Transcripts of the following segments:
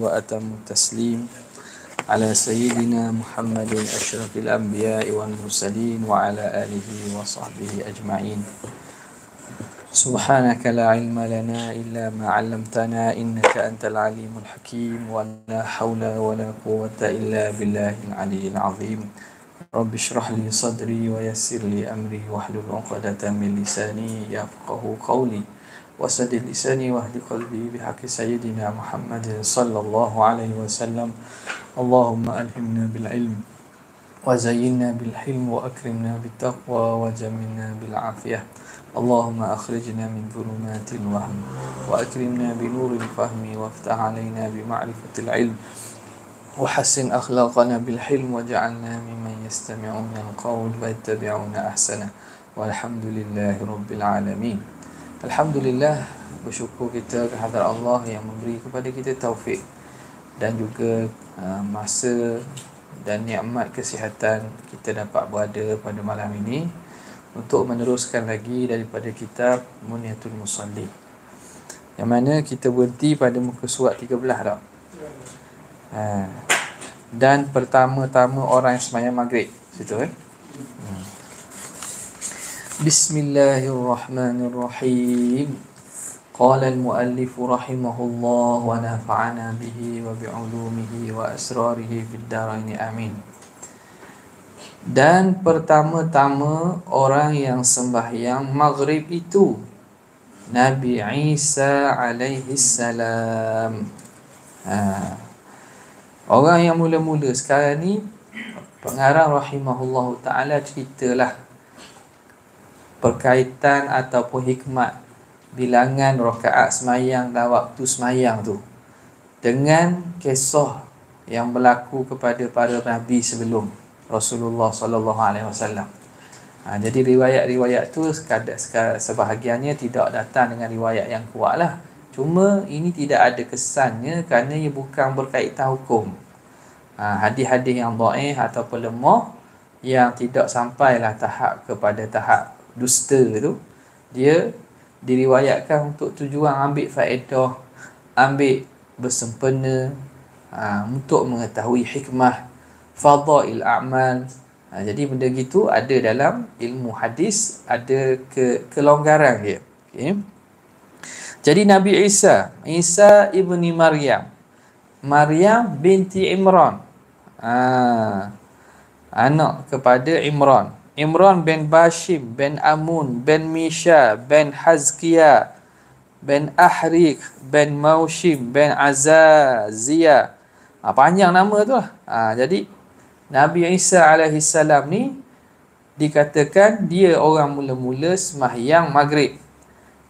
وأتم التسليم على سيدنا محمد أشرف الأنبياء والمرسلين وعلى آله وصحبه أجمعين سبحانك لا علم لنا إلا ما علمتنا إنك أنت العليم الحكيم ولا حول ولا قوة إلا بالله العلي العظيم رب اشرح لي صدري ويسر لي أمري واحلل عقدة من لساني يفقه قولي وسد لساني واهد قلبي بحق سيدنا محمد صلى الله عليه وسلم اللهم ألهمنا بالعلم وزينا بالحلم وأكرمنا بالتقوى وجملنا بالعافية اللهم أخرجنا من ظلمات الوهم وأكرمنا بنور الفهم وافتح علينا بمعرفة العلم وحسن أخلاقنا بالحلم واجعلنا ممن يستمعون القول ويتبعون أحسنه والحمد لله رب العالمين Alhamdulillah bersyukur kita kepada Allah yang memberi kepada kita taufik dan juga uh, masa dan nikmat kesihatan kita dapat berada pada malam ini untuk meneruskan lagi daripada kitab Munyatul Musalli yang mana kita berhenti pada muka surat 13 dah. Ha. Dan pertama-tama orang yang semayang maghrib. Situ Eh? Hmm. بسم الله الرحمن الرحيم قال المؤلف رحمه الله ونفعنا به وبعلومه وأسراره في الدارين آمين Dan pertama-tama orang yang sembahyang maghrib itu Nabi Isa alaihi salam ha. Orang yang mula-mula sekarang ni Pengarang rahimahullah ta'ala ceritalah perkaitan ataupun hikmat bilangan rakaat semayang dan waktu semayang tu dengan kisah yang berlaku kepada para nabi sebelum Rasulullah sallallahu alaihi wasallam. Ha, jadi riwayat-riwayat tu sebahagiannya tidak datang dengan riwayat yang kuat lah Cuma ini tidak ada kesannya kerana ia bukan berkaitan hukum ha, Hadis-hadis yang do'ih ataupun lemah Yang tidak sampailah tahap kepada tahap dusta tu dia diriwayatkan untuk tujuan ambil faedah ambil bersempena ha, untuk mengetahui hikmah fadail a'mal ha, jadi benda gitu ada dalam ilmu hadis ada ke kelonggaran dia okey jadi Nabi Isa Isa ibni Maryam Maryam binti Imran ha, anak kepada Imran Imran bin Bashim bin Amun bin Misha bin Hazkia bin Ahrik bin Maushim bin Azazia Ha, panjang nama tu lah. Ha, jadi Nabi Isa alaihi salam ni dikatakan dia orang mula-mula sembahyang maghrib.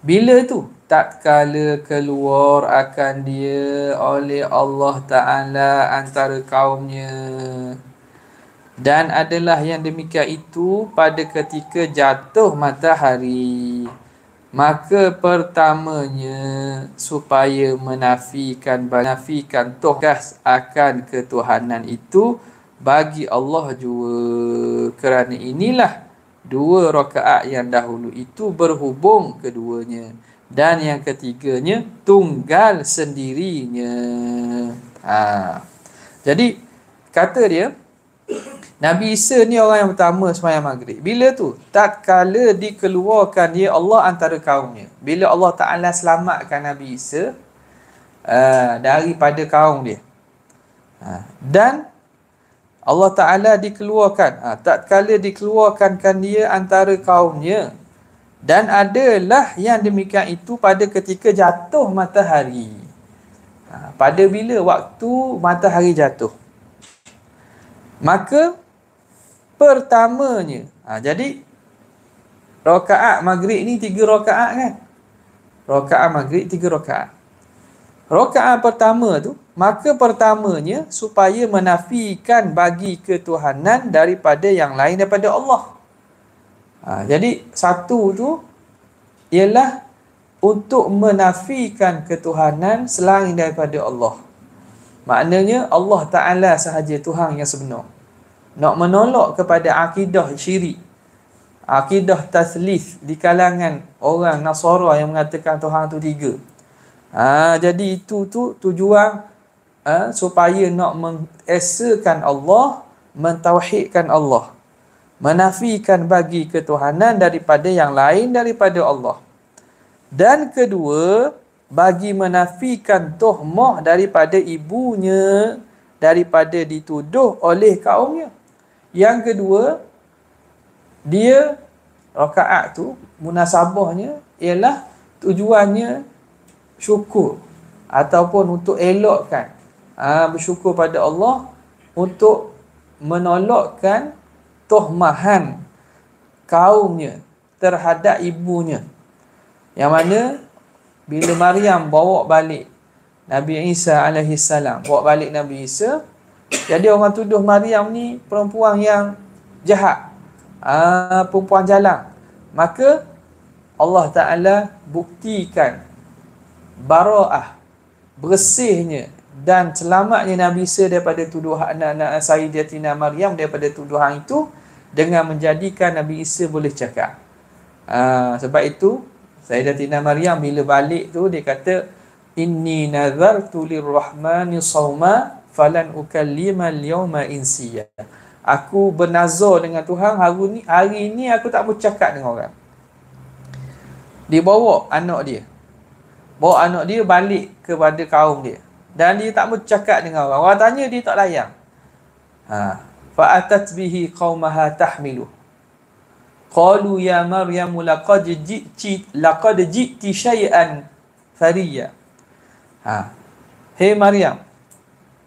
Bila tu? Tak kala keluar akan dia oleh Allah Ta'ala antara kaumnya dan adalah yang demikian itu pada ketika jatuh matahari maka pertamanya supaya menafikan menafikan tohkas akan ketuhanan itu bagi Allah juga kerana inilah dua rakaat yang dahulu itu berhubung keduanya dan yang ketiganya tunggal sendirinya ha. jadi kata dia Nabi Isa ni orang yang pertama semayang maghrib. Bila tu? Tak kala dikeluarkan dia Allah antara kaumnya. Bila Allah Ta'ala selamatkan Nabi Isa uh, daripada kaum dia. Uh, dan Allah Ta'ala dikeluarkan. Uh, tak kala dikeluarkan kan dia antara kaumnya. Dan adalah yang demikian itu pada ketika jatuh matahari. Uh, pada bila waktu matahari jatuh maka pertamanya ha, jadi rakaat maghrib ni tiga rakaat kan rakaat maghrib tiga rakaat rakaat pertama tu maka pertamanya supaya menafikan bagi ketuhanan daripada yang lain daripada Allah ha, jadi satu tu ialah untuk menafikan ketuhanan selain daripada Allah. Maknanya Allah Ta'ala sahaja Tuhan yang sebenar nak menolak kepada akidah syirik akidah taslis di kalangan orang Nasara yang mengatakan Tuhan tu tiga. Ha, jadi itu tu tujuan ha, supaya nak mengesahkan Allah, mentauhidkan Allah. Menafikan bagi ketuhanan daripada yang lain daripada Allah. Dan kedua, bagi menafikan tuhmah daripada ibunya daripada dituduh oleh kaumnya. Yang kedua, dia rakaat tu munasabahnya ialah tujuannya syukur ataupun untuk elokkan ha, bersyukur pada Allah untuk menolakkan tohmahan kaumnya terhadap ibunya yang mana bila Maryam bawa balik Nabi Isa alaihi salam bawa balik Nabi Isa jadi orang tuduh Maryam ni perempuan yang jahat. Uh, perempuan jalan. Maka Allah Ta'ala buktikan bara'ah bersihnya dan selamatnya Nabi Isa daripada tuduhan anak-anak Sayyidatina Maryam daripada tuduhan itu dengan menjadikan Nabi Isa boleh cakap. Uh, sebab itu Sayyidatina Maryam bila balik tu dia kata inni nazartu lirrahmani sawma falan ukallima al-yawma insiya. Aku bernazar dengan Tuhan hari ni hari ni aku tak cakap dengan orang. Dia bawa anak dia. Bawa anak dia balik kepada kaum dia. Dan dia tak cakap dengan orang. Orang tanya dia tak layak. Ha. Fa'atat bihi qaumaha tahmilu. Qalu ya Maryam laqad ji'ti laqad ji'ti syai'an fariya. Ha. Hei Maryam,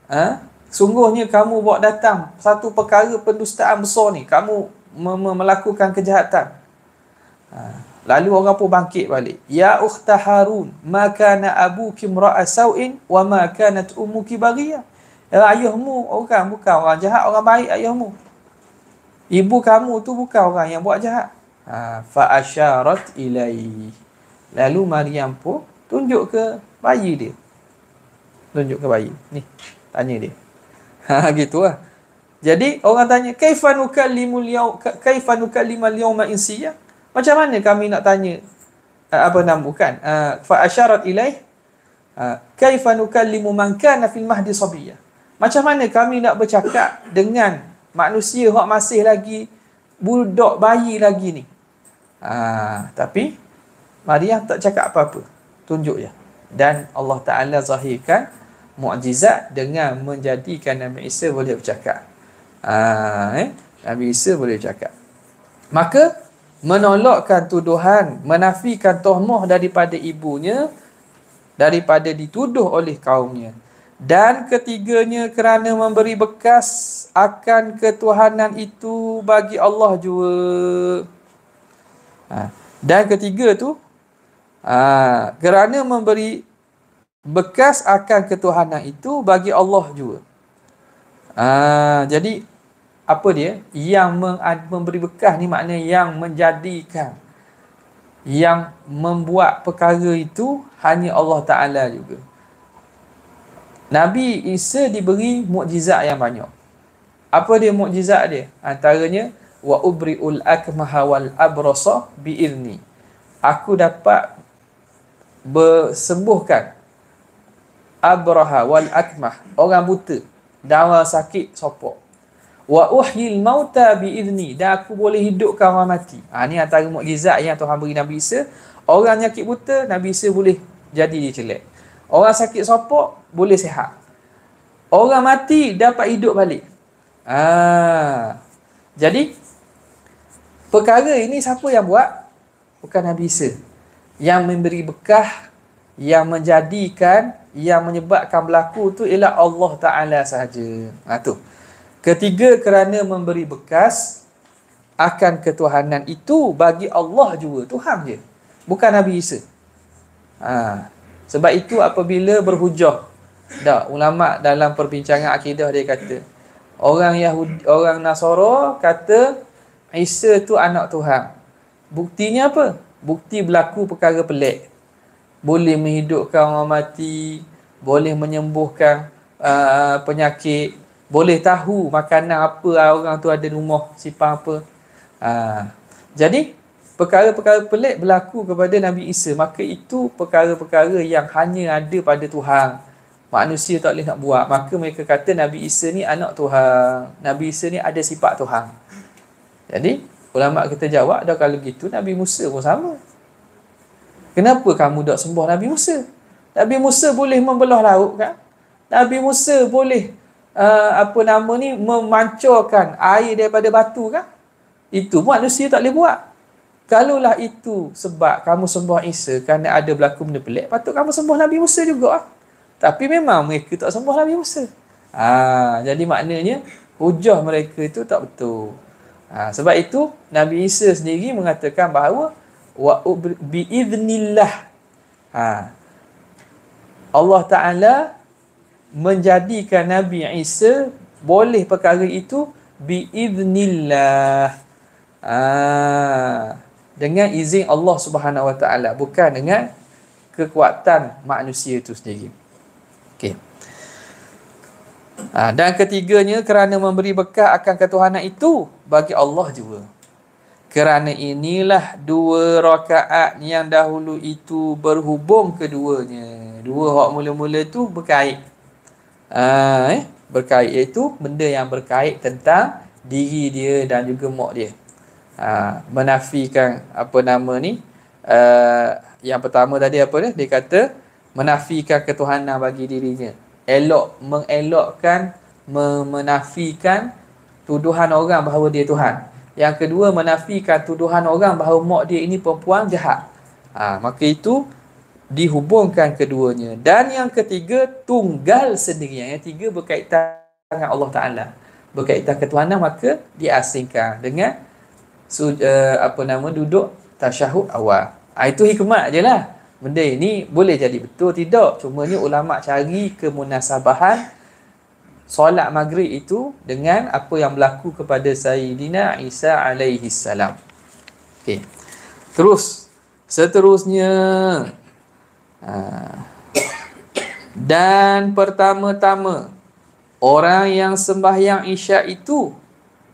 ha? sungguhnya kamu bawa datang satu perkara pendustaan besar ni kamu melakukan kejahatan ha. lalu orang pun bangkit balik ya ukhtaharun ma kana abuki mra'a sawin wa ma kanat ummuki baghiya ya, ayahmu orang bukan orang jahat orang baik ayahmu ibu kamu tu bukan orang yang buat jahat ha fa asharat ilai lalu maryam pun tunjuk ke bayi dia tunjuk ke bayi ni tanya dia. Ha gitulah. Jadi orang tanya kaifan ukallimu liau kaifan ukallima liauma insiya? Macam mana kami nak tanya uh, apa nama kan? Uh, fa asharat ilaih uh, kaifan ukallimu man mahdi sabiyya? Macam mana kami nak bercakap dengan manusia yang masih lagi budak bayi lagi ni? Uh, tapi Maria tak cakap apa-apa. Tunjuk je. Dan Allah Ta'ala zahirkan mukjizat dengan menjadikan Nabi Isa boleh bercakap. Ah, eh? Nabi Isa boleh bercakap. Maka menolakkan tuduhan, menafikan tohmoh daripada ibunya daripada dituduh oleh kaumnya. Dan ketiganya kerana memberi bekas akan ketuhanan itu bagi Allah jua. Ha. Dan ketiga tu ha, kerana memberi bekas akan ketuhanan itu bagi Allah juga. Aa, ah, jadi apa dia? Yang memberi bekas ni maknanya yang menjadikan yang membuat perkara itu hanya Allah Taala juga. Nabi Isa diberi mukjizat yang banyak. Apa dia mukjizat dia? Antaranya wa ubriul akmaha wal abrasa bi Aku dapat bersembuhkan abraha wal akmah orang buta orang sakit sopo, wa uhyil mauta bi idni dan aku boleh hidupkan orang mati ha ni antara mukjizat yang Tuhan beri Nabi Isa orang nyakit buta Nabi Isa boleh jadi dia celak orang sakit sopo boleh sihat orang mati dapat hidup balik ha jadi perkara ini siapa yang buat bukan Nabi Isa yang memberi bekah yang menjadikan yang menyebabkan berlaku tu ialah Allah Taala sahaja. Ha tu. Ketiga kerana memberi bekas akan ketuhanan itu bagi Allah jua Tuhan je. Bukan Nabi Isa. Ha. Sebab itu apabila berhujah dak ulama dalam perbincangan akidah dia kata orang Yahudi orang Nasara kata Isa tu anak Tuhan. Buktinya apa? Bukti berlaku perkara pelik boleh menghidupkan orang mati, boleh menyembuhkan uh, penyakit, boleh tahu makanan apa orang tu ada di rumah, sifat apa. Uh, jadi, perkara-perkara pelik berlaku kepada Nabi Isa. Maka itu perkara-perkara yang hanya ada pada Tuhan. Manusia tak boleh nak buat. Maka mereka kata Nabi Isa ni anak Tuhan. Nabi Isa ni ada sifat Tuhan. Jadi, ulama kita jawab dah kalau gitu Nabi Musa pun sama. Kenapa kamu tak sembah Nabi Musa? Nabi Musa boleh membelah laut kan? Nabi Musa boleh uh, apa nama ni memancurkan air daripada batu kan? Itu manusia tak boleh buat. Kalaulah itu sebab kamu sembah Isa kerana ada berlaku benda pelik, patut kamu sembah Nabi Musa juga. Lah. Tapi memang mereka tak sembah Nabi Musa. Ha, jadi maknanya hujah mereka itu tak betul. Ha, sebab itu Nabi Isa sendiri mengatakan bahawa wa biiznillah ha Allah Taala menjadikan Nabi Isa boleh perkara itu biiznillah ha dengan izin Allah Subhanahu Wa Taala bukan dengan kekuatan manusia itu sendiri okey ha, dan ketiganya kerana memberi bekal akan ketuhanan itu bagi Allah juga kerana inilah dua rakaat yang dahulu itu berhubung keduanya dua hak mula-mula tu berkait uh, eh? berkait iaitu benda yang berkait tentang diri dia dan juga mak dia ha, menafikan apa nama ni uh, yang pertama tadi apa dia dia kata menafikan ketuhanan bagi dirinya elok mengelokkan menafikan tuduhan orang bahawa dia Tuhan yang kedua menafikan tuduhan orang bahawa mak dia ini perempuan jahat. Ha, maka itu dihubungkan keduanya. Dan yang ketiga tunggal sendiri. Yang ketiga berkaitan dengan Allah Ta'ala. Berkaitan ketuhanan maka diasingkan dengan su, uh, apa nama duduk tasyahud awal. Ha, itu hikmat je lah. Benda ini boleh jadi betul tidak. Cuma Cumanya ulama' cari kemunasabahan solat maghrib itu dengan apa yang berlaku kepada Sayyidina Isa alaihi salam. Okey. Terus seterusnya ah, dan pertama-tama orang yang sembahyang isya itu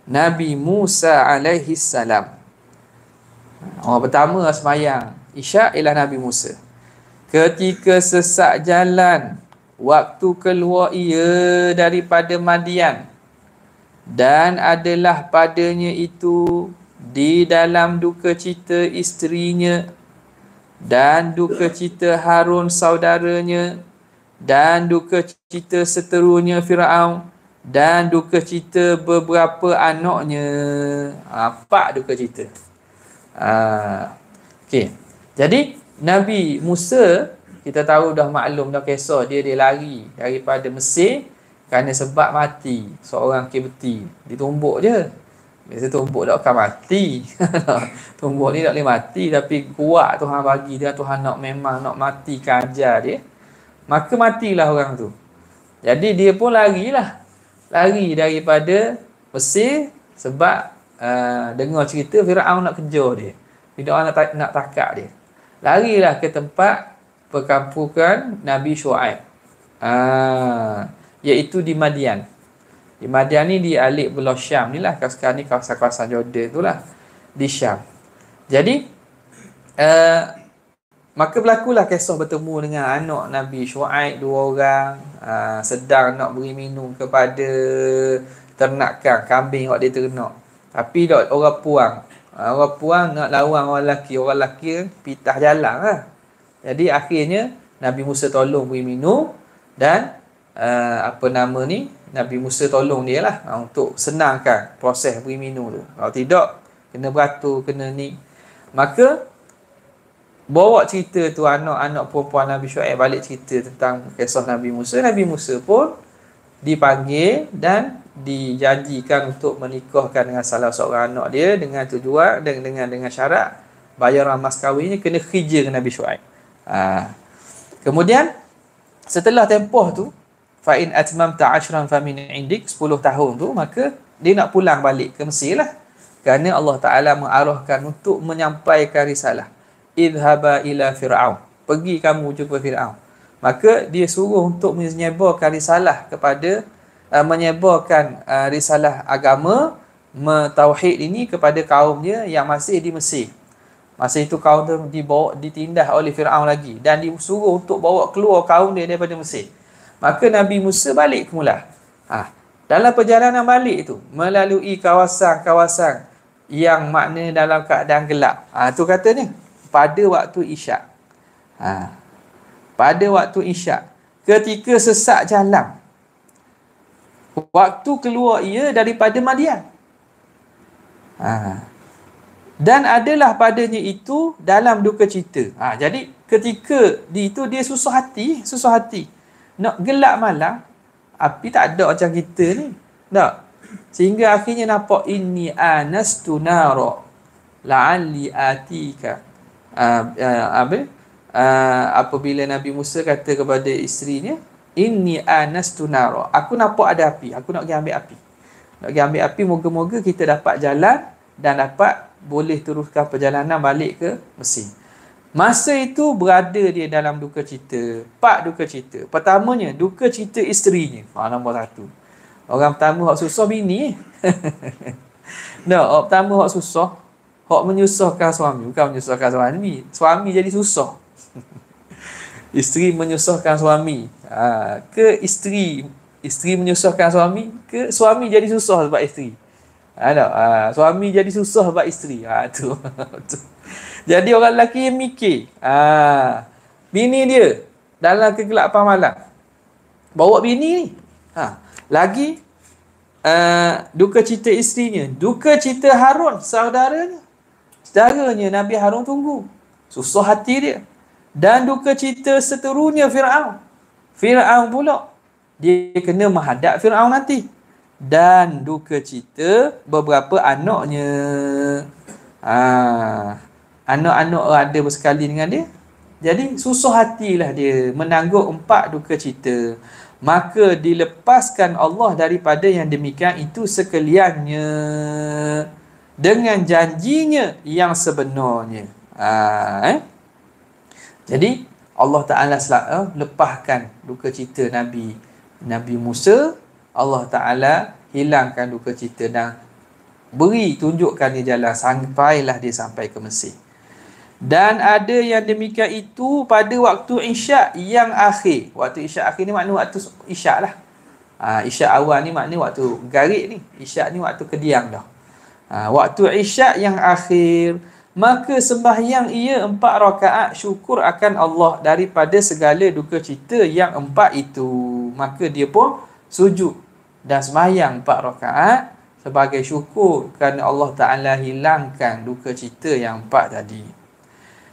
Nabi Musa alaihi salam. Orang pertama sembahyang isya ialah Nabi Musa. Ketika sesak jalan waktu keluar ia daripada Madian dan adalah padanya itu di dalam duka cita isterinya dan duka cita Harun saudaranya dan duka cita seterunya Firaun dan duka cita beberapa anaknya apa duka cita ah okey jadi Nabi Musa kita tahu dah maklum dah kisah dia dia lari daripada Mesir kerana sebab mati seorang kibti ditumbuk je biasa tumbuk dah akan mati tumbuk ni tak boleh mati tapi kuat Tuhan bagi dia Tuhan nak memang nak mati kerja dia maka matilah orang tu jadi dia pun larilah lari daripada Mesir sebab uh, dengar cerita Firaun nak kejar dia Firaun nak, nak takak dia larilah ke tempat perkampungan Nabi Shu'aib. Ah, iaitu di Madian. Di Madian ni di alik belah Syam ni lah. Sekarang ni kawasan-kawasan Jordan tu lah. Di Syam. Jadi, uh, maka berlakulah kisah bertemu dengan anak Nabi Shu'aib dua orang. Uh, ah, sedang nak beri minum kepada ternakan kambing yang dia ternak. Tapi dok, orang puang. Ah, orang puang nak lawan orang lelaki. Orang lelaki pitah jalan lah. Jadi akhirnya Nabi Musa tolong beri minum dan uh, apa nama ni Nabi Musa tolong dia lah uh, untuk senangkan proses beri minum tu. Kalau tidak kena beratur, kena ni. Maka bawa cerita tu anak-anak perempuan Nabi Syuaib balik cerita tentang kisah Nabi Musa. Nabi Musa pun dipanggil dan dijanjikan untuk menikahkan dengan salah seorang anak dia dengan tujuan dan dengan dengan syarat bayaran mas kawinnya kena khijir Nabi Syuaib. Ha. Kemudian setelah tempoh tu fa in atmamta ashran fa min indik 10 tahun tu maka dia nak pulang balik ke Mesir lah. Kerana Allah Taala mengarahkan untuk menyampaikan risalah. Idhaba ila Firaun. Pergi kamu jumpa Firaun. Maka dia suruh untuk menyebarkan risalah kepada uh, menyebarkan uh, risalah agama tauhid ini kepada kaumnya yang masih di Mesir. Masa itu kaum dia dibawa, ditindas oleh Fir'aun lagi dan disuruh untuk bawa keluar kaum dia daripada Mesir. Maka Nabi Musa balik ke Mula. Ha. Dalam perjalanan balik itu, melalui kawasan-kawasan yang makna dalam keadaan gelap. Ha, tu katanya, pada waktu isyak. Ha. Pada waktu isyak, ketika sesak jalan, waktu keluar ia daripada Madian. Ha dan adalah padanya itu dalam duka cita. Ha, jadi ketika di itu dia susah hati, susah hati. Nak gelap malam, api tak ada macam kita ni. Tak. Sehingga akhirnya nampak ini anastu nara laali atika. Ha, ha, apa? Ha, apabila Nabi Musa kata kepada isterinya, ini anastu nara. Aku nampak ada api, aku nak pergi ambil api. Nak pergi ambil api moga-moga kita dapat jalan dan dapat boleh teruskan perjalanan balik ke Mesir. Masa itu berada dia dalam duka cita. Pak duka cita. Pertamanya, duka cita isterinya. Ha, nombor satu. Orang pertama yang susah bini. no, orang pertama yang susah. Yang menyusahkan suami. Bukan menyusahkan suami. Suami jadi susah. isteri menyusahkan suami. Ha, ke isteri. Isteri menyusahkan suami. Ke suami jadi susah sebab isteri. Ada ah, ha, ah, suami jadi susah buat isteri. Ha tu. Jadi orang lelaki yang mikir, ha, bini dia dalam kegelapan malam. Bawa bini ni. Ha, lagi uh, duka cita isterinya, duka cita Harun saudaranya. Saudaranya Nabi Harun tunggu. Susah hati dia. Dan duka cita seterunya Fir'aun. Fir'aun pula. Dia kena menghadap Fir'aun nanti dan duka cita beberapa anaknya. Ha. Anak-anak ada bersekali dengan dia. Jadi susah hatilah dia menanggung empat duka cita. Maka dilepaskan Allah daripada yang demikian itu sekaliannya dengan janjinya yang sebenarnya. Ha, eh? Jadi Allah Ta'ala selak, eh, lepaskan duka cita Nabi Nabi Musa. Allah Ta'ala hilangkan duka cita dan beri tunjukkan dia jalan sampailah dia sampai ke Mesir. Dan ada yang demikian itu pada waktu isyak yang akhir. Waktu isyak akhir ni maknanya waktu isyak lah. Ha, isyak awal ni maknanya waktu garik ni. Isyak ni waktu kediang dah. Ha, waktu isyak yang akhir. Maka sembahyang ia empat rakaat syukur akan Allah daripada segala duka cita yang empat itu. Maka dia pun sujud dan semayang empat rakaat sebagai syukur kerana Allah Ta'ala hilangkan duka cita yang empat tadi.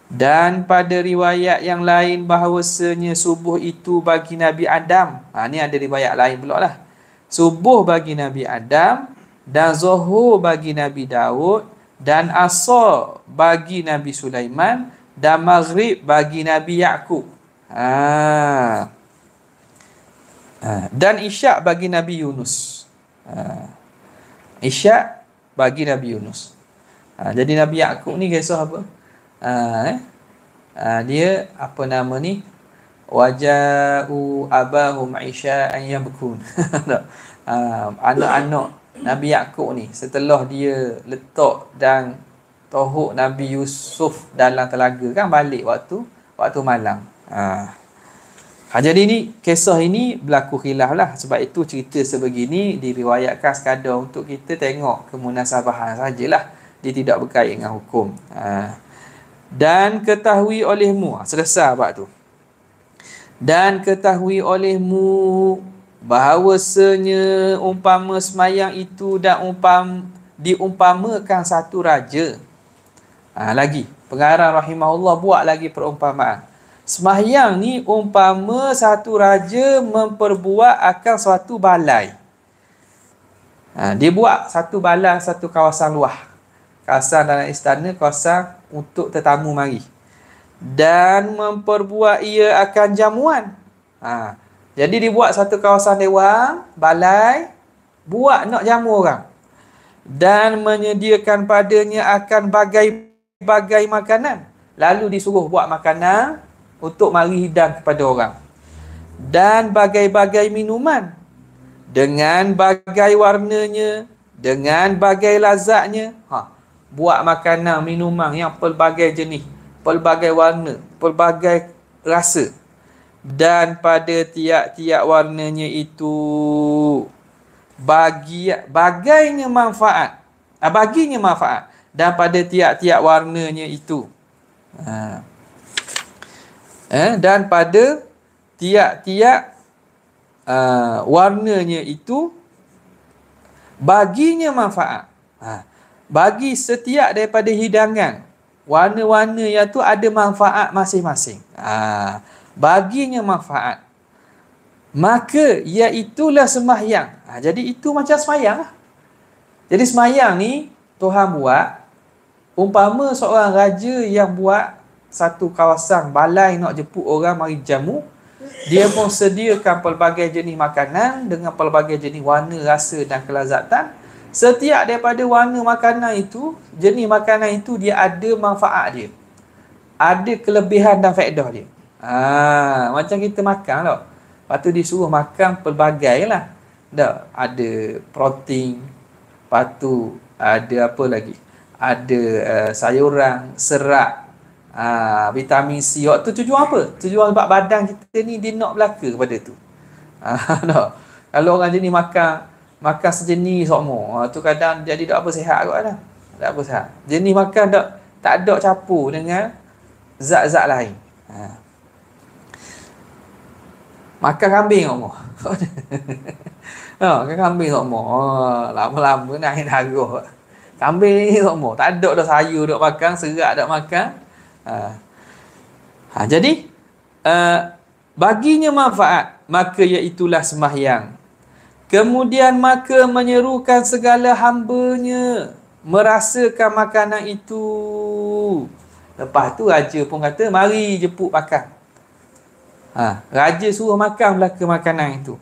Dan pada riwayat yang lain bahawasanya subuh itu bagi Nabi Adam. Ha, ini ada riwayat lain pula lah. Subuh bagi Nabi Adam dan zuhur bagi Nabi Dawud, dan asar bagi Nabi Sulaiman dan maghrib bagi Nabi Yaakub. Haa. Ha, dan isyak bagi Nabi Yunus. Uh, isyak bagi Nabi Yunus. Uh, jadi Nabi Yaakob ni kisah apa? Uh, eh? uh, dia apa nama ni? Waja'u abahum isya'an yabkun. Anak-anak Nabi Yaakob ni setelah dia letak dan tohok Nabi Yusuf dalam telaga kan balik waktu waktu malam. Uh. Ha, jadi ni kisah ini berlaku khilaf lah sebab itu cerita sebegini diriwayatkan sekadar untuk kita tengok kemunasabahan sajalah dia tidak berkait dengan hukum ha. dan ketahui olehmu ha, selesai abad tu dan ketahui olehmu bahawasanya umpama semayang itu dan umpam diumpamakan satu raja ha, lagi pengarah rahimahullah buat lagi perumpamaan Semahyang ni umpama satu raja memperbuat akan suatu balai. Ha, dia buat satu balai, satu kawasan luah. Kawasan dalam istana, kawasan untuk tetamu mari. Dan memperbuat ia akan jamuan. Ha, jadi dia buat satu kawasan dewan, balai, buat nak jamu orang. Dan menyediakan padanya akan bagai-bagai makanan. Lalu disuruh buat makanan untuk mari hidang kepada orang dan bagai-bagai minuman dengan bagai warnanya dengan bagai lazatnya ha buat makanan minuman yang pelbagai jenis pelbagai warna pelbagai rasa dan pada tiap-tiap warnanya itu bagi bagainya manfaat ah, baginya manfaat dan pada tiap-tiap warnanya itu ha eh, dan pada tiap-tiap uh, warnanya itu baginya manfaat. Ha, bagi setiap daripada hidangan, warna-warna yang tu ada manfaat masing-masing. Ha, baginya manfaat. Maka iaitulah semahyang. Ha, jadi itu macam semayang lah. Jadi semayang ni Tuhan buat. Umpama seorang raja yang buat satu kawasan balai nak jemput orang mari jamu dia pun sediakan pelbagai jenis makanan dengan pelbagai jenis warna rasa dan kelazatan setiap daripada warna makanan itu jenis makanan itu dia ada manfaat dia ada kelebihan dan faedah dia ha, macam kita makan lah lepas tu disuruh makan pelbagai lah Dah, ada protein lepas tu ada apa lagi ada uh, sayuran, serat Ha, vitamin C waktu tu tujuan apa? Tujuan sebab badan kita ni dia nak belaka kepada tu. Ha, Kalau orang jenis makan makan sejenis semua, ha, tu kadang jadi tak apa sihat kot lah. Tak apa sihat. Jenis makan tak tak ada capu dengan zat-zat lain. Ha. Makan kambing kot mah. ha, kambing kot mah. Ha, lama-lama naik darah. Kambing kot mah. Tak ada dah sayur dah makan, serak dah makan ha, jadi uh, baginya manfaat maka iaitulah semahyang kemudian maka menyerukan segala hambanya merasakan makanan itu lepas tu raja pun kata mari jemput makan ha, raja suruh makan belaka makanan itu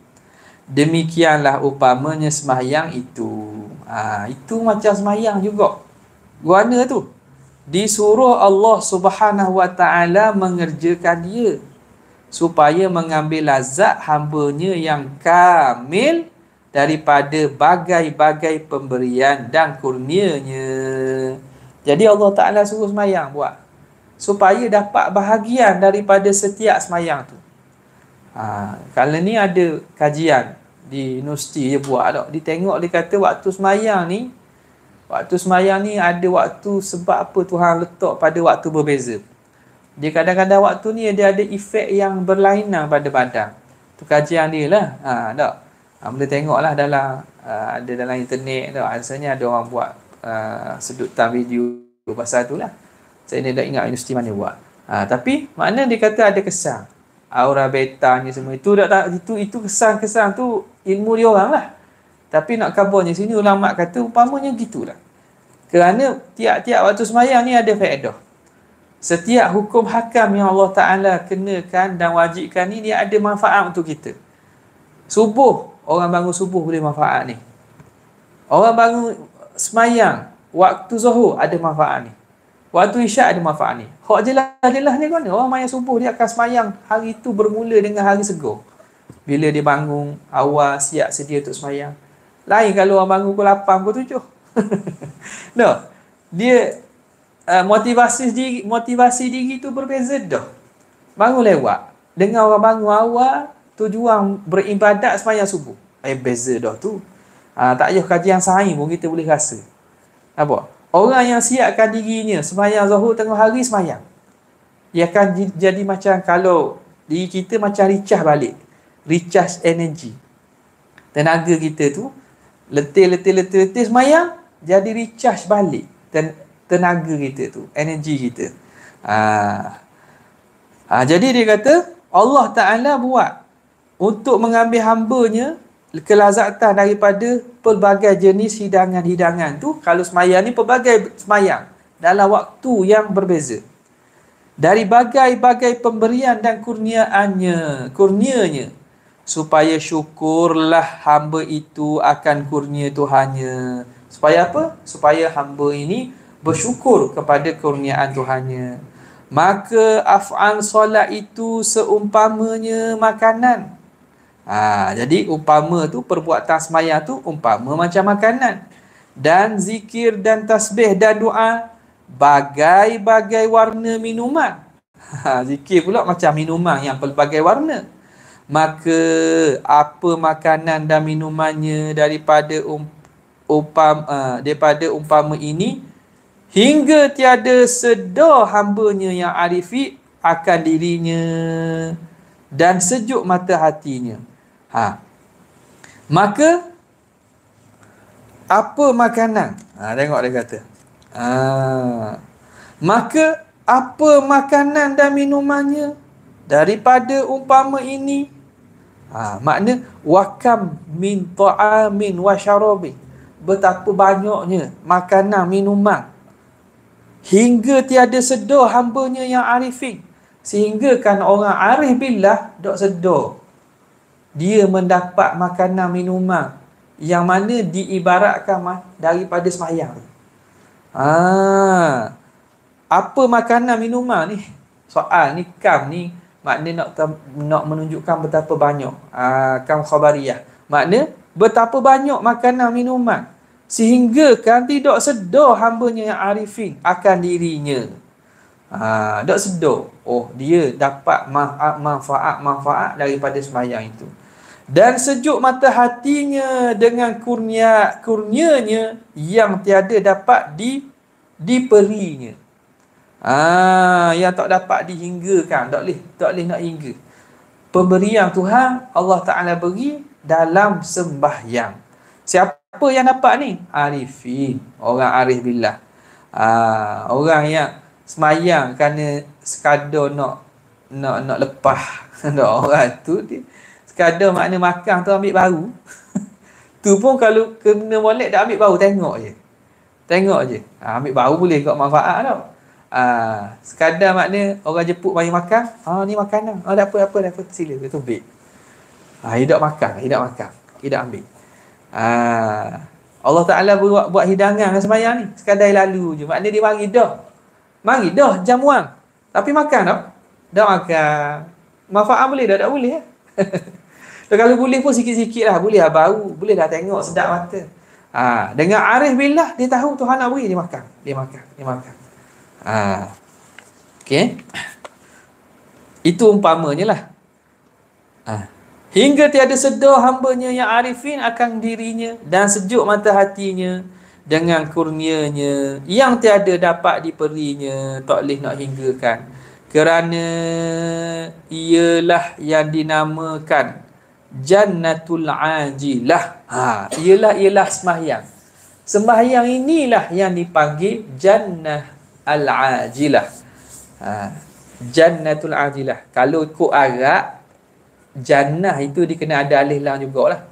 demikianlah upamanya semahyang itu ha, itu macam semahyang juga guana tu disuruh Allah Subhanahu Wa Taala mengerjakan dia supaya mengambil lazat hambanya yang kamil daripada bagai-bagai pemberian dan kurnianya. Jadi Allah Ta'ala suruh semayang buat. Supaya dapat bahagian daripada setiap semayang tu. Ha, kalau ni ada kajian di universiti dia buat tak. Dia tengok dia kata waktu semayang ni Waktu semayang ni ada waktu sebab apa Tuhan letak pada waktu berbeza. Dia kadang-kadang waktu ni dia ada efek yang berlainan pada badan. Itu kajian dia lah. Ha, tak? Ha, boleh tengok lah dalam, uh, ada dalam internet. Tak? Ha, Asalnya ada orang buat uh, sedutan video pasal tu lah. Saya ni tak ingat universiti mana buat. Ha, tapi makna dia kata ada kesan. Aura beta ni semua. Itu, tak, itu, itu kesan-kesan tu ilmu dia orang lah. Tapi nak kabarnya sini ulama kata umpamanya gitulah. Kerana tiap-tiap waktu semayang ni ada faedah. Setiap hukum hakam yang Allah Ta'ala kenakan dan wajibkan ni dia ada manfaat untuk kita. Subuh, orang bangun subuh boleh manfaat ni. Orang bangun semayang, waktu zuhur ada manfaat ni. Waktu isyak ada manfaat ni. Hak jelah jelah ni mana? Orang mayang subuh dia akan semayang hari itu bermula dengan hari segur. Bila dia bangun awal siap sedia untuk semayang. Lain kalau orang bangun pukul 8, pukul 7. no. Dia uh, motivasi diri, motivasi diri tu berbeza dah. Bangun lewat. Dengan orang bangun awal, tujuan beribadat sepanjang subuh. Eh, beza dah tu. Ha, tak payah kajian sahih pun kita boleh rasa. Apa? Orang yang siapkan dirinya sepanjang zuhur tengah hari sepanjang. Dia akan jadi macam kalau diri kita macam recharge balik. Recharge energy. Tenaga kita tu letih letih letih letih semayang jadi recharge balik ten- tenaga kita tu energi kita ah ah jadi dia kata Allah Taala buat untuk mengambil hambanya kelazatan daripada pelbagai jenis hidangan-hidangan tu kalau semayang ni pelbagai semayang dalam waktu yang berbeza dari bagai-bagai pemberian dan kurniaannya kurnianya supaya syukurlah hamba itu akan kurnia Tuhannya. Supaya apa? Supaya hamba ini bersyukur kepada kurniaan Tuhannya. Maka af'al solat itu seumpamanya makanan. Ha, jadi umpama tu perbuatan semayah tu umpama macam makanan. Dan zikir dan tasbih dan doa bagai-bagai warna minuman. Ha, zikir pula macam minuman yang pelbagai warna maka apa makanan dan minumannya daripada um, upam uh, daripada umpama ini hingga tiada sedar hambanya yang arifi akan dirinya dan sejuk mata hatinya ha maka apa makanan ha tengok dia kata ha maka apa makanan dan minumannya daripada umpama ini Ha, makna wakam min ta'amin wa syarabi. Betapa banyaknya makanan, minuman. Hingga tiada sedar hambanya yang arifin. Sehingga kan orang arif billah dok sedar. Dia mendapat makanan, minuman. Yang mana diibaratkan daripada semayang. Ha. Apa makanan, minuman ni? Soal ni kam ni makna nak nak menunjukkan betapa banyak aa, ah, kam khabariyah makna betapa banyak makanan minuman sehingga kan tidak sedar hambanya yang arifin akan dirinya ah tak sedar oh dia dapat manfaat manfaat daripada semayang itu dan sejuk mata hatinya dengan kurnia kurnianya yang tiada dapat di diperinya Ah, yang tak dapat dihinggakan, tak boleh, tak boleh nak hingga. Pemberian Tuhan Allah Taala bagi dalam sembahyang. Siapa yang dapat ni? Arifin, orang arif billah. Ah, orang yang semayang kerana sekadar nak nak nak lepas nak orang tu dia sekadar makna makan tu ambil baru tu pun kalau kena molek dah ambil baru tengok je tengok je ha, ambil baru boleh kau manfaat tau Ha, sekadar makna orang jemput bagi makan, ha ni makanan. dah. Ha dah apa apa dah apa sila dia tu baik. Ha hidak makan, hidak makan, hidak ambil. Ha, Allah Taala buat buat hidangan kan sembahyang ni, sekadar lalu je. Makna dia mari dah. Mari dah jamuan. Tapi makan dah. Dah makan. Manfaat boleh dah, tak boleh ya? Dan kalau boleh pun sikit-sikit lah Boleh lah bau Boleh dah tengok sedap mata ha, Dengan arif bila Dia tahu Tuhan nak beri Dia makan Dia makan Dia makan Ha. Okey. Itu umpamanya lah. Ha. Hingga tiada sedar hambanya yang arifin akan dirinya dan sejuk mata hatinya dengan kurnianya yang tiada dapat diperinya tak boleh nak hinggakan kerana ialah yang dinamakan jannatul ajilah ha ialah ialah sembahyang sembahyang inilah yang dipanggil jannah al-ajilah. Ha. Jannatul ajilah. Kalau ikut Arab, jannah itu dia kena ada alih lang jugalah.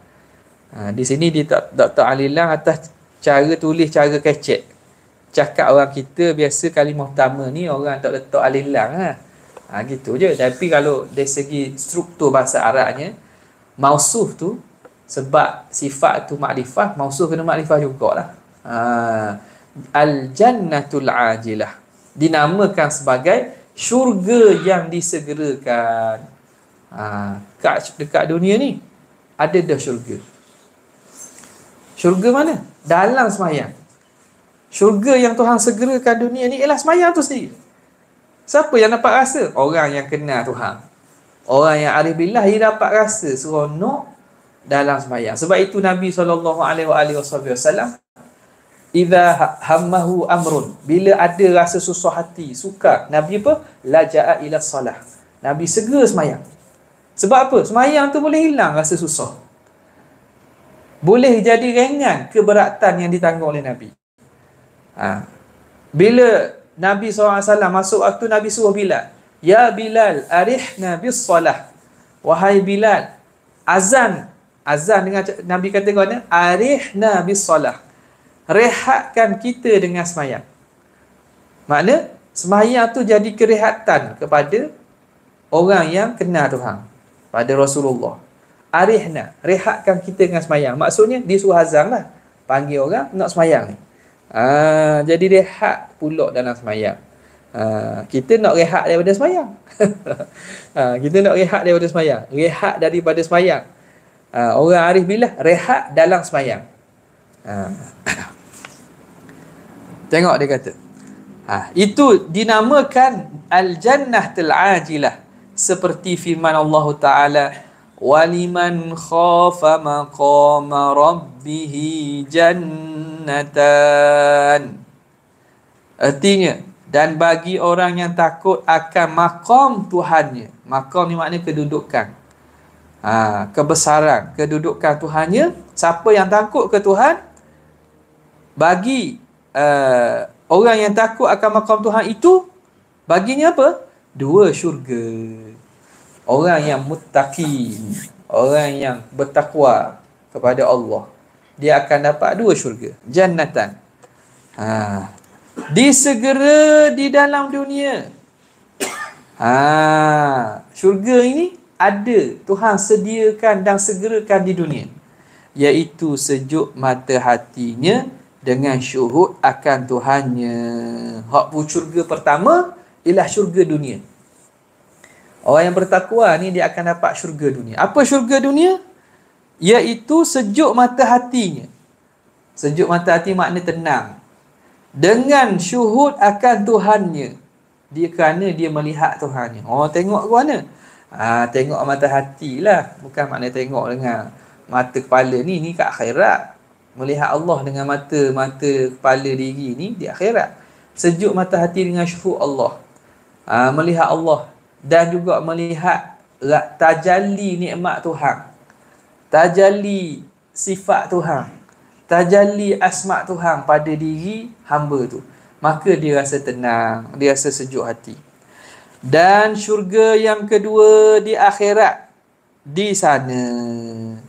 Ha. Di sini dia tak tak alih lang atas cara tulis cara kecek. Cakap orang kita biasa kalimah utama ni orang tak letak alih lang Ha. Ha, gitu je. Tapi kalau dari segi struktur bahasa Arabnya, mausuf tu sebab sifat tu makrifah, mausuf kena makrifah jugalah. Ha. Al-Jannatul Ajilah dinamakan sebagai syurga yang disegerakan. Ha, dekat, dekat dunia ni ada dah syurga. Syurga mana? Dalam semayang. Syurga yang Tuhan segerakan dunia ni ialah semayang tu sendiri. Siapa yang dapat rasa? Orang yang kenal Tuhan. Orang yang arif billah dia dapat rasa seronok dalam semayang. Sebab itu Nabi SAW Iza ha-, hammahu amrun. Bila ada rasa susah hati, suka. Nabi apa? Laja'a ila salah. Nabi segera semayang. Sebab apa? Semayang tu boleh hilang rasa susah. Boleh jadi ringan keberatan yang ditanggung oleh Nabi. Ha. Bila Nabi SAW masuk waktu Nabi suruh Bilal. Ya Bilal, arih Nabi salah. Wahai Bilal, azan. Azan dengan Nabi kata kepada, arih Nabi salah rehatkan kita dengan semayang. Makna semayang tu jadi kerehatan kepada orang yang kenal Tuhan. Pada Rasulullah. Arihna, rehatkan kita dengan semayang. Maksudnya di suruh azang lah. Panggil orang nak semayang ni. Ha, jadi rehat pulak dalam semayang. Ha, kita nak rehat daripada semayang. ha, kita nak rehat daripada semayang. Rehat daripada semayang. Ha, orang arif bilah rehat dalam semayang. Tengok dia kata. Ha, itu dinamakan al-jannah al-ajilah seperti firman Allah Taala waliman khafa maqama rabbih jannatan. Artinya dan bagi orang yang takut akan maqam Tuhannya. Maqam ni maknanya kedudukan. Ha, kebesaran, kedudukan Tuhannya. Siapa yang takut ke Tuhan? Bagi uh, orang yang takut akan makam Tuhan itu baginya apa? Dua syurga. Orang yang muttaqin, orang yang bertakwa kepada Allah, dia akan dapat dua syurga, jannatan. Ha. segera di dalam dunia. Ha, syurga ini ada Tuhan sediakan dan segerakan di dunia iaitu sejuk mata hatinya hmm dengan syuhud akan Tuhannya. Hak pun syurga pertama ialah syurga dunia. Orang yang bertakwa ni dia akan dapat syurga dunia. Apa syurga dunia? Iaitu sejuk mata hatinya. Sejuk mata hati makna tenang. Dengan syuhud akan Tuhannya. Dia kerana dia melihat Tuhannya. Oh tengok ke mana? Ha, tengok mata hatilah. Bukan makna tengok dengan mata kepala ni. Ni kat akhirat melihat Allah dengan mata mata kepala diri ni di akhirat sejuk mata hati dengan syufu Allah ha, melihat Allah dan juga melihat tajalli nikmat Tuhan tajalli sifat Tuhan tajalli asma Tuhan pada diri hamba tu maka dia rasa tenang dia rasa sejuk hati dan syurga yang kedua di akhirat di sana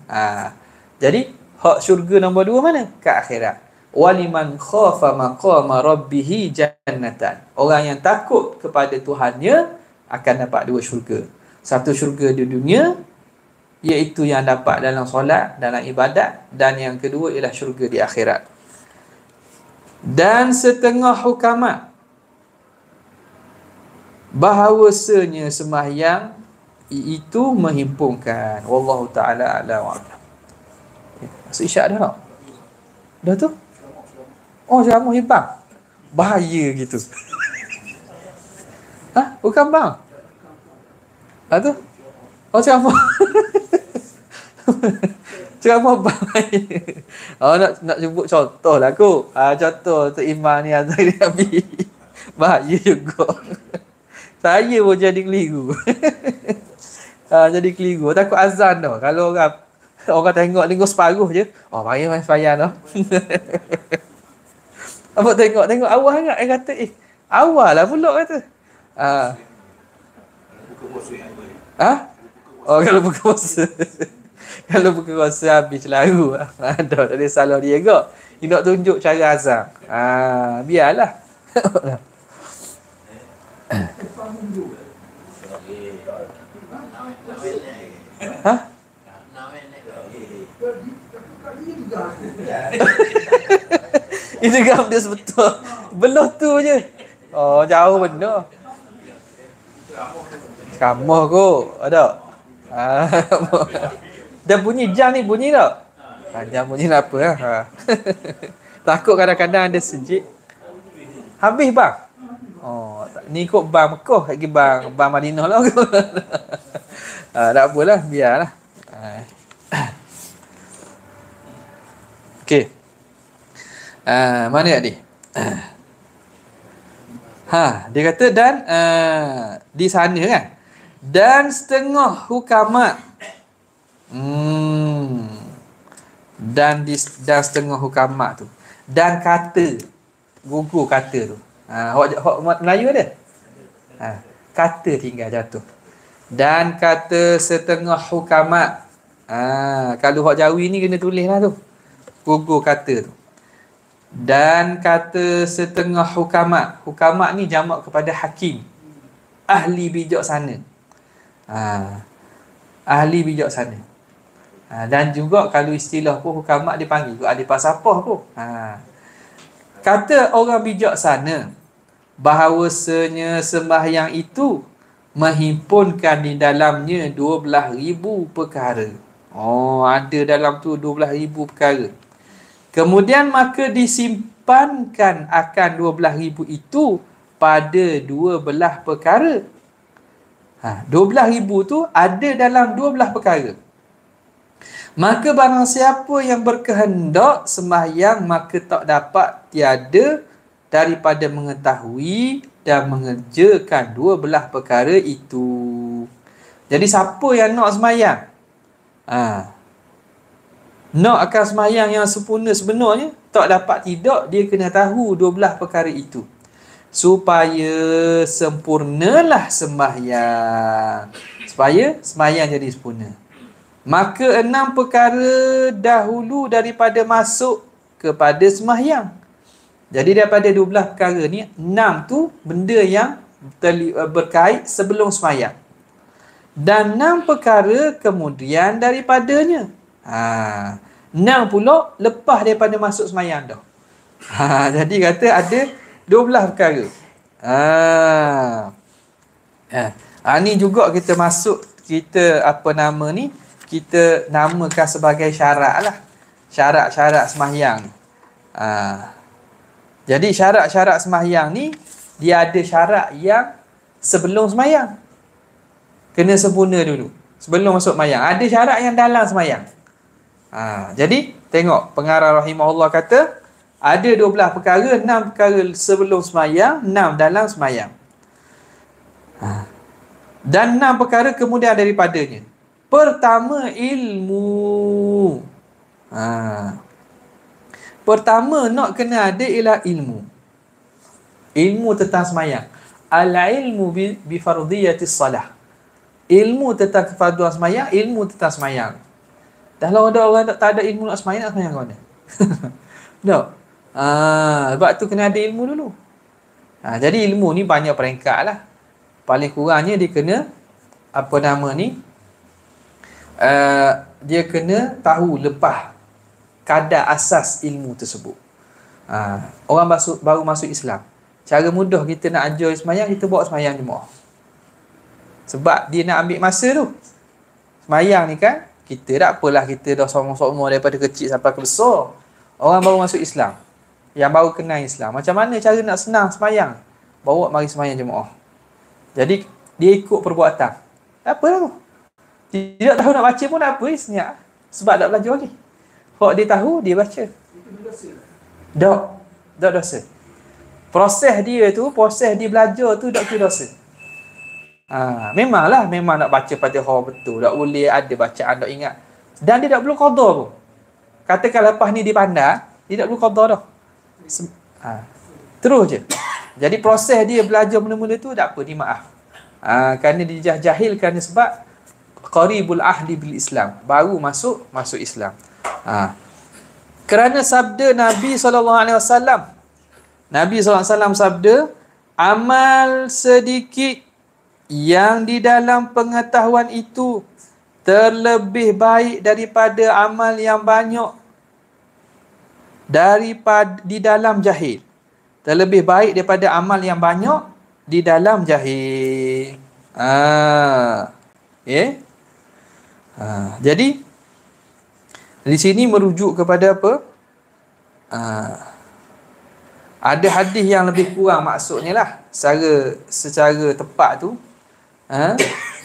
ha. jadi hak syurga nombor dua mana? Ke akhirat. Waliman khafa maqama rabbihi jannatan. Orang yang takut kepada Tuhannya akan dapat dua syurga. Satu syurga di dunia iaitu yang dapat dalam solat, dalam ibadat dan yang kedua ialah syurga di akhirat. Dan setengah hukamat bahawasanya sembahyang itu menghimpunkan. Wallahu taala alam. So isyak dah tak? Dah tu? Oh jamu hibang Bahaya gitu Ha? Bukan bang? Dah ha, tu? Oh jamu Jamu bahaya Oh nak, nak sebut contoh lah aku ha, ah, Contoh tu Iman ni Azhar ni Abi Bahaya juga Saya pun jadi keliru ah, Jadi keliru Takut azan tau Kalau orang Orang tengok tengok separuh je. Oh, mari main sembahyang noh. Apa tengok tengok awal sangat eh kata eh awal lah pula kata. Ah. Ha? Oh, kalau buka puasa. kalau buka puasa habis lagu, Ada tak ada salah dia kot. Dia nak tunjuk cara azam. Ah, biarlah. Ha? Instagram dia sebetul. Belah tu je. Oh, jauh benda. Kamu aku. Ada. Dan bunyi jam ni bunyi tak? Ha, jam bunyi lah apa? Ha. Takut kadang-kadang ada sejik. Habis bang. Oh, ni ikut bang Mekoh lagi bang, bang Madinah lah. ha, tak apalah, biarlah. Ha. Okey. Uh, mana dia ni? Uh. Ha, dia kata dan uh, di sana kan? Dan setengah hukamat. Hmm. Dan di dan setengah hukamat tu. Dan kata gugu kata tu. Ha, hok Melayu ada? Ha, kata tinggal jatuh. Dan kata setengah hukamat. Ha, kalau hok Jawi ni kena tulis lah tu gugur kata tu dan kata setengah hukamat hukamat ni jamak kepada hakim ahli bijaksana ha, ahli bijaksana ha, dan juga kalau istilah pun hukamat dipanggil juga ahli pasapah pun ha. kata orang bijak sana bahawasanya sembahyang itu menghimpunkan di dalamnya 12,000 perkara oh ada dalam tu 12,000 perkara Kemudian maka disimpankan akan dua belah ribu itu pada dua belah perkara. Ha, ribu tu ada dalam dua belah perkara. Maka barang siapa yang berkehendak sembahyang maka tak dapat tiada daripada mengetahui dan mengerjakan dua belah perkara itu. Jadi siapa yang nak sembahyang? Haa nak akan semayang yang sempurna sebenarnya tak dapat tidak dia kena tahu 12 perkara itu supaya sempurnalah sembahyang supaya sembahyang jadi sempurna maka enam perkara dahulu daripada masuk kepada sembahyang jadi daripada 12 perkara ni enam tu benda yang eh, berkait sebelum sembahyang dan enam perkara kemudian daripadanya ah Nang pula lepas daripada masuk semayang dah. Ha, jadi kata ada 12 perkara. Ha. ha. Ha. ni juga kita masuk kita apa nama ni kita namakan sebagai syarat lah. Syarat-syarat semayang. Ha. Jadi syarat-syarat semayang ni dia ada syarat yang sebelum semayang. Kena sempurna dulu. Sebelum masuk semayang. Ada syarat yang dalam semayang. Ha, jadi tengok pengarah rahimahullah kata ada dua belah perkara, enam perkara sebelum semayang, enam dalam semayang. Ha. Dan enam perkara kemudian daripadanya. Pertama ilmu. Ha. Pertama nak kena ada ialah ilmu. Ilmu tentang semayang. Al-ilmu bi, bi salah. Ilmu tentang kefaduan semayang, ilmu tentang semayang. Kalau ada orang tak, tak ada ilmu nak semayang, nak semayang ke mana? Tak? ah, sebab tu kena ada ilmu dulu. Ah, jadi ilmu ni banyak peringkat lah. Paling kurangnya dia kena, apa nama ni, uh, dia kena tahu lepas kadar asas ilmu tersebut. Ah, orang masuk, baru masuk Islam. Cara mudah kita nak ajar semayang, kita bawa semayang jemaah. Sebab dia nak ambil masa tu. Semayang ni kan, kita tak apalah kita dah sama-sama daripada kecil sampai ke besar. Orang baru masuk Islam. Yang baru kenal Islam. Macam mana cara nak senang semayang? Bawa mari semayang jemaah. Jadi dia ikut perbuatan. Tak apa tu. Tidak tahu nak baca pun tak apa eh, senyap. Sebab tak belajar lagi. Kalau dia tahu, dia baca. Dok. Dok dosa. Proses dia tu, proses dia belajar tu dok kira dosa. Ha, memanglah memang nak baca Fatihah betul. Tak boleh ada bacaan tak ingat. Dan dia tak perlu qada pun. Katakan lepas ni dia pandai, dia tak perlu qada dah. Ha. Terus je. Jadi proses dia belajar mula-mula tu tak apa, dia maaf. Ha, kerana dia jah jahil kerana sebab qaribul ahli bil Islam. Baru masuk masuk Islam. Ha. Kerana sabda Nabi SAW Nabi SAW sabda Amal sedikit yang di dalam pengetahuan itu terlebih baik daripada amal yang banyak daripada di dalam jahil terlebih baik daripada amal yang banyak di dalam jahil ha eh ha jadi di sini merujuk kepada apa ha ada hadis yang lebih kurang maksudnya lah secara secara tepat tu ha?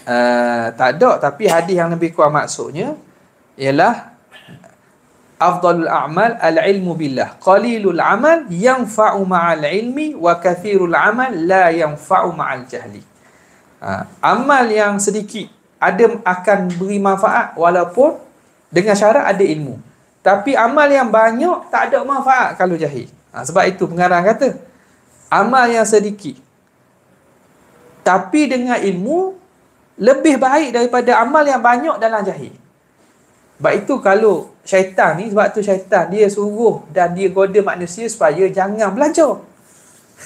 uh, tak ada tapi hadis yang lebih kuat maksudnya ialah afdalul a'mal al-ilmu billah qalilul amal yang fau ma'al ilmi wa kathirul amal la yang fau ma'al jahli uh, amal yang sedikit ada akan beri manfaat walaupun dengan syarat ada ilmu tapi amal yang banyak tak ada manfaat kalau jahil. Ha, sebab itu pengarang kata amal yang sedikit tapi dengan ilmu lebih baik daripada amal yang banyak dalam jahil. Sebab itu kalau syaitan ni, sebab tu syaitan dia suruh dan dia goda manusia supaya jangan belajar.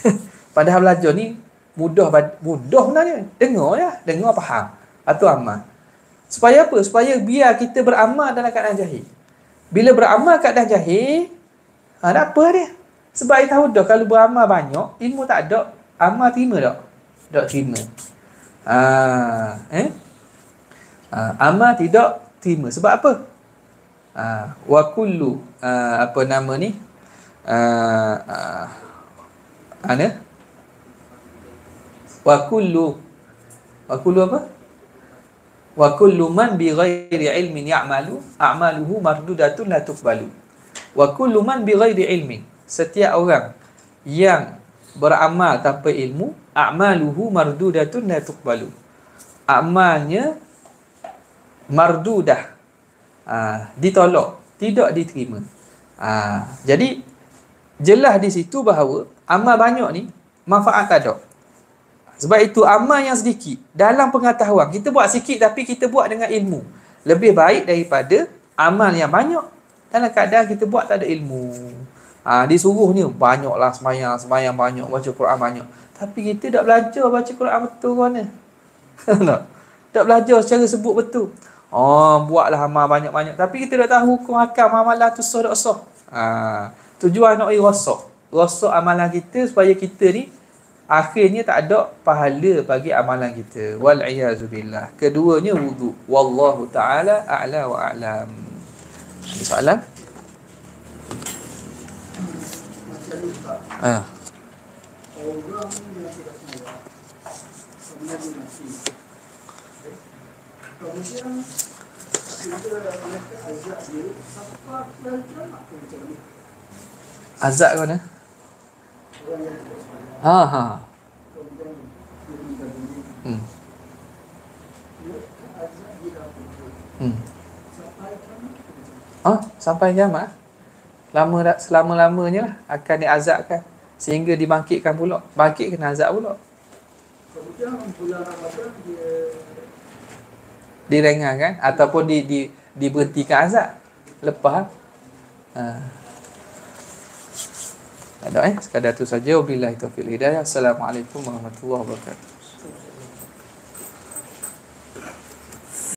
Padahal belajar ni mudah mudah sebenarnya. Dengar ya, dengar faham. Atau amal. Supaya apa? Supaya biar kita beramal dalam keadaan jahil. Bila beramal keadaan jahil, ha, apa dia? Sebab dia tahu dah kalau beramal banyak, ilmu tak ada, amal terima tak? tidak terima. Ha, eh? Ha, ah, amal tidak terima. Sebab apa? Ha, wa kullu ha, apa nama ni? Ha, ha, ana? Wa kullu wa kullu apa? Wa kullu man bi ghairi ilmin ya'malu a'maluhu mardudatun la tuqbalu. Wa kullu man bi ghairi ilmin. Setiap orang yang beramal tanpa ilmu a'maluhu mardudatun la tuqbalu. Amalnya mardudah. Ha, ditolak, tidak diterima. Ha, jadi jelas di situ bahawa amal banyak ni manfaat tak ada. Sebab itu amal yang sedikit dalam pengetahuan. Kita buat sikit tapi kita buat dengan ilmu. Lebih baik daripada amal yang banyak dalam keadaan kita buat tak ada ilmu. Ha, ah, disuruh ni banyaklah semayang, semayang banyak, baca Quran banyak. banyak. Tapi kita tak belajar baca Quran betul ke mana? tak? Tak belajar secara sebut betul. Oh, buatlah amal banyak-banyak. Tapi kita tak tahu hukum akal amalan lah tu sah tak sah. Ha, tujuan nak rosak. Rosak amalan kita supaya kita ni akhirnya tak ada pahala bagi amalan kita. Wal billah. Keduanya wudu. Wallahu taala a'la wa a'lam. Soalan? Ah. Ha program yang kita punya sebenarnya nanti. Kemudian kita mereka ajak dia siapa pelajar nak Azab kau ni? Ha ha. Hmm. Hmm. Oh, sampai jam ah. Lama dah selama-lamanya lah akan diazabkan sehingga dibangkitkan pula bangkit kena azab pula direngah kan ataupun di, di, diberhentikan azab lepas ha. ada eh sekadar tu saja wabillahi taufiq hidayah assalamualaikum warahmatullahi wabarakatuh